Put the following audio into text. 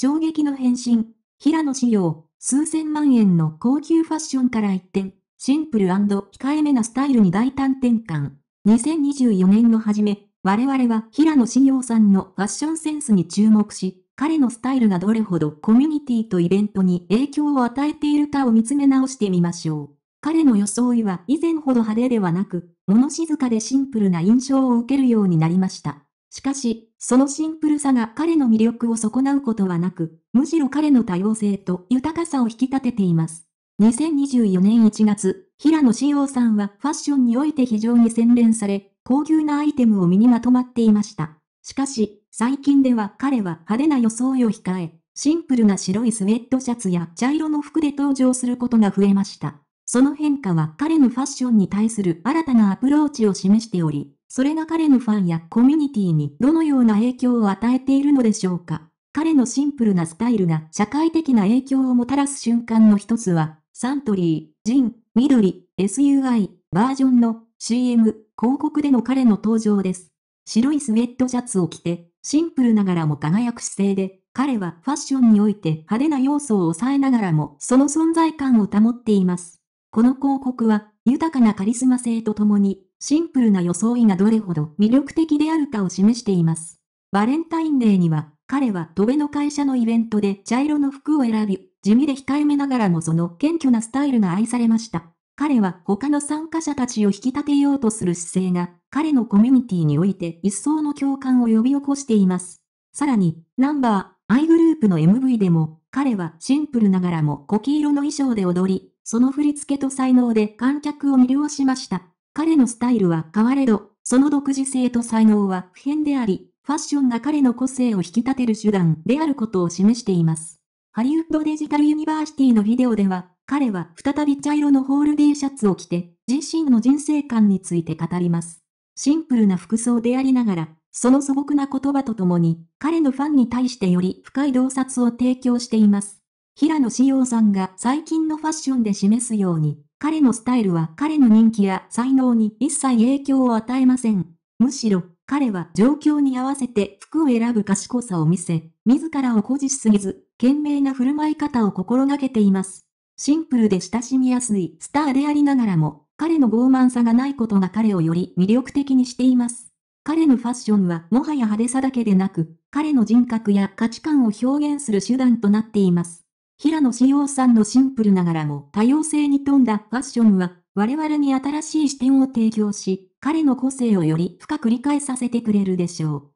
衝撃の変身。平野紫耀、数千万円の高級ファッションから一転、シンプル控えめなスタイルに大胆転換。2024年の初め、我々は平野紫耀さんのファッションセンスに注目し、彼のスタイルがどれほどコミュニティとイベントに影響を与えているかを見つめ直してみましょう。彼の装いは以前ほど派手ではなく、物静かでシンプルな印象を受けるようになりました。しかし、そのシンプルさが彼の魅力を損なうことはなく、むしろ彼の多様性と豊かさを引き立てています。2024年1月、平野志陽さんはファッションにおいて非常に洗練され、高級なアイテムを身にまとまっていました。しかし、最近では彼は派手な装いを控え、シンプルな白いスウェットシャツや茶色の服で登場することが増えました。その変化は彼のファッションに対する新たなアプローチを示しており、それが彼のファンやコミュニティにどのような影響を与えているのでしょうか。彼のシンプルなスタイルが社会的な影響をもたらす瞬間の一つは、サントリー、ジン、緑、SUI、バージョンの CM、広告での彼の登場です。白いスウェットシャツを着て、シンプルながらも輝く姿勢で、彼はファッションにおいて派手な要素を抑えながらもその存在感を保っています。この広告は、豊かなカリスマ性とともに、シンプルな装いがどれほど魅力的であるかを示しています。バレンタインデーには、彼は戸辺の会社のイベントで茶色の服を選び、地味で控えめながらもその謙虚なスタイルが愛されました。彼は他の参加者たちを引き立てようとする姿勢が、彼のコミュニティにおいて一層の共感を呼び起こしています。さらに、ナンバー、アイグループの MV でも、彼はシンプルながらもコキ色の衣装で踊り、その振り付けと才能で観客を魅了しました。彼のスタイルは変われど、その独自性と才能は不変であり、ファッションが彼の個性を引き立てる手段であることを示しています。ハリウッドデジタルユニバーシティのビデオでは、彼は再び茶色のホール D シャツを着て、自身の人生観について語ります。シンプルな服装でありながら、その素朴な言葉とともに、彼のファンに対してより深い洞察を提供しています。平野志耀さんが最近のファッションで示すように、彼のスタイルは彼の人気や才能に一切影響を与えません。むしろ、彼は状況に合わせて服を選ぶ賢さを見せ、自らを誇示しすぎず、賢明な振る舞い方を心がけています。シンプルで親しみやすいスターでありながらも、彼の傲慢さがないことが彼をより魅力的にしています。彼のファッションはもはや派手さだけでなく、彼の人格や価値観を表現する手段となっています。平野志耀さんのシンプルながらも多様性に富んだファッションは、我々に新しい視点を提供し、彼の個性をより深く理解させてくれるでしょう。